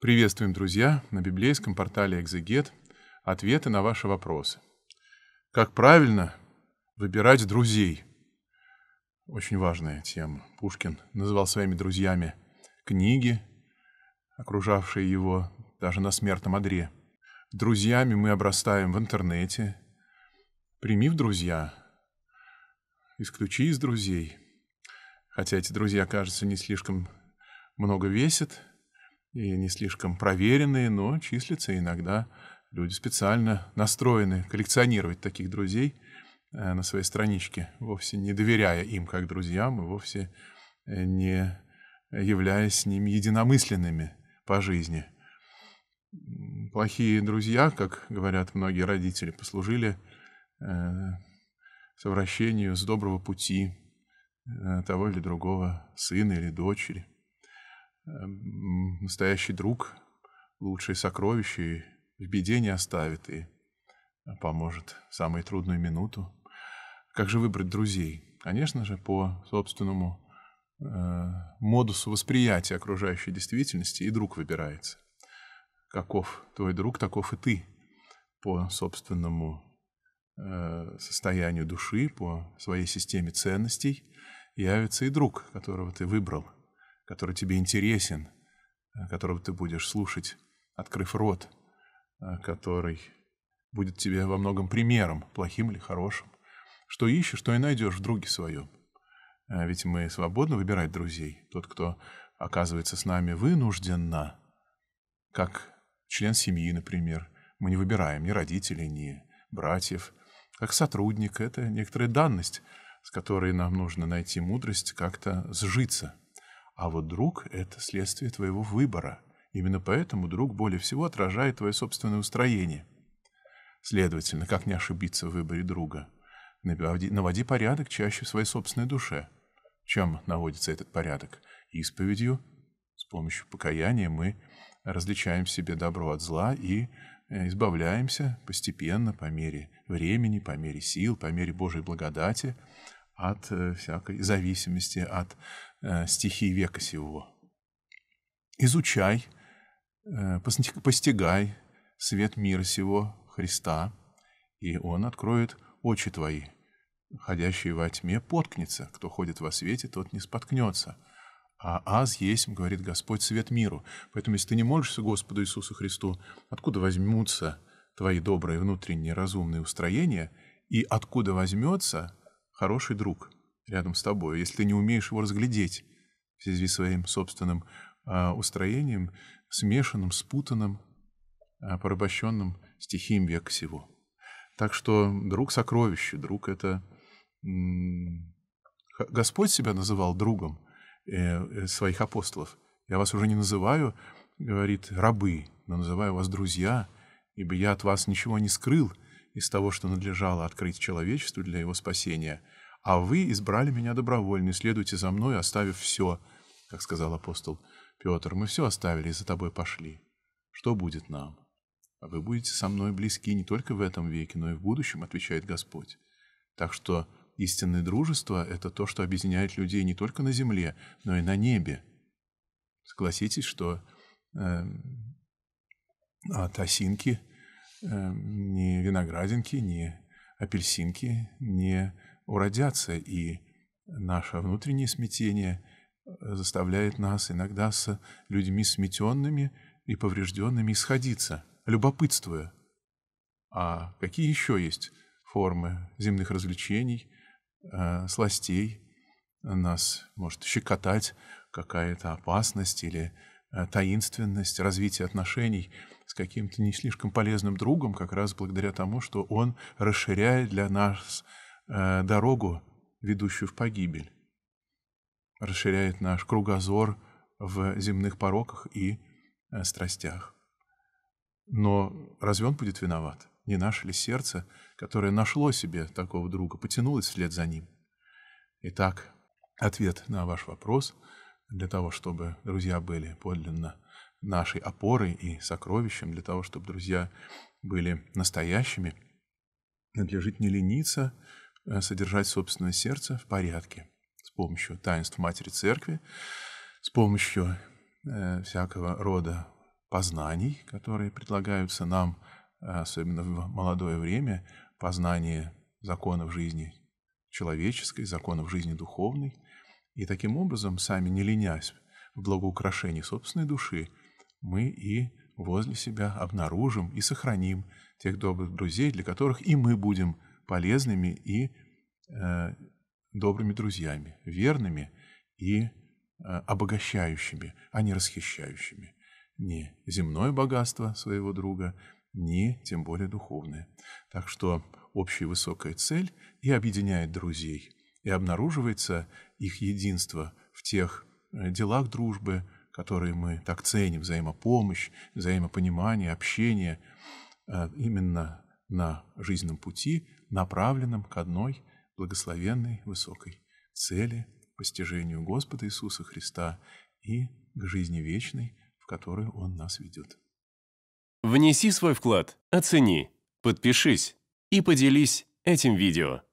Приветствуем, друзья, на библейском портале «Экзегет» ответы на ваши вопросы. Как правильно выбирать друзей? Очень важная тема. Пушкин называл своими друзьями книги, окружавшие его даже на смертном одре. Друзьями мы обрастаем в интернете. Прими в друзья, исключи из друзей. Хотя эти друзья, кажется, не слишком много весят – и не слишком проверенные, но числятся иногда люди специально настроены коллекционировать таких друзей э, на своей страничке, вовсе не доверяя им как друзьям и вовсе э, не являясь с ними единомысленными по жизни. Плохие друзья, как говорят многие родители, послужили э, совращению с доброго пути того или другого сына или дочери. Эм, настоящий друг, лучшие сокровища, и в беде не оставит, и поможет в самую трудную минуту. Как же выбрать друзей? Конечно же, по собственному э, модусу восприятия окружающей действительности и друг выбирается. Каков твой друг, таков и ты по собственному э, состоянию души, по своей системе ценностей явится и друг, которого ты выбрал – который тебе интересен, э, которого ты будешь слушать, открыв рот, э, который будет тебе во многом примером, плохим или хорошим. Что ищешь, то и найдешь в друге своем. Э, ведь мы свободно выбирать друзей. Тот, кто оказывается с нами вынужденно, как член семьи, например, мы не выбираем ни родителей, ни братьев. Как сотрудник — это некоторая данность, с которой нам нужно найти мудрость как-то сжиться — а вот друг — это следствие твоего выбора. Именно поэтому друг более всего отражает твое собственное устроение. Следовательно, как не ошибиться в выборе друга? Наводи, наводи порядок чаще в своей собственной душе. Чем наводится этот порядок? Исповедью. С помощью покаяния мы различаем в себе добро от зла и э, избавляемся постепенно, по мере времени, по мере сил, по мере Божьей благодати от э, всякой зависимости от э, стихии века сего. Изучай, э, постигай свет мира сего, Христа, и Он откроет очи твои. Ходящий во тьме поткнется, кто ходит во свете, тот не споткнется. А аз есть, говорит Господь, свет миру. Поэтому, если ты не молишься Господу Иисусу Христу, откуда возьмутся твои добрые внутренние разумные устроения, и откуда возьмется хороший друг рядом с тобой, если ты не умеешь его разглядеть в связи с своим собственным а, устроением, смешанным, спутанным, а, порабощенным стихием век всего. Так что друг сокровище, друг это... Господь себя называл другом э, э, своих апостолов. Я вас уже не называю, говорит, рабы, но называю вас друзья, ибо я от вас ничего не скрыл, из того, что надлежало открыть человечеству для его спасения, а вы избрали меня добровольно, следуйте за мной, оставив все, как сказал апостол Петр, мы все оставили и за тобой пошли. Что будет нам? А вы будете со мной близки не только в этом веке, но и в будущем, отвечает Господь. Так что истинное дружество — это то, что объединяет людей не только на земле, но и на небе. Согласитесь, что э, от осинки Э, ни виноградинки, ни апельсинки не уродятся, и наше внутреннее смятение э, заставляет нас иногда с людьми сметенными и поврежденными сходиться, любопытствуя. А какие еще есть формы земных развлечений, э, сластей? Нас может щекотать какая-то опасность или э, таинственность развития отношений – с каким-то не слишком полезным другом, как раз благодаря тому, что он расширяет для нас э, дорогу, ведущую в погибель, расширяет наш кругозор в земных пороках и э, страстях. Но разве он будет виноват? Не наше ли сердце, которое нашло себе такого друга, потянулось вслед за ним? Итак, ответ на ваш вопрос для того, чтобы друзья были подлинно нашей опорой и сокровищем для того, чтобы друзья были настоящими, надлежит не лениться, э, содержать собственное сердце в порядке с помощью таинств Матери Церкви, с помощью э, всякого рода познаний, которые предлагаются нам, э, особенно в молодое время, познание законов жизни человеческой, законов жизни духовной, и таким образом, сами не ленясь в благоукрашении собственной души, мы и возле себя обнаружим и сохраним тех добрых друзей, для которых и мы будем полезными и э, добрыми друзьями, верными и э, обогащающими, а не расхищающими ни земное богатство своего друга, ни тем более духовное. Так что общая высокая цель и объединяет друзей, и обнаруживается их единство в тех э, делах дружбы, которые мы так ценим, взаимопомощь, взаимопонимание, общение, э, именно на жизненном пути, направленном к одной благословенной высокой цели, постижению Господа Иисуса Христа и к жизни вечной, в которую Он нас ведет. Внеси свой вклад, оцени, подпишись и поделись этим видео.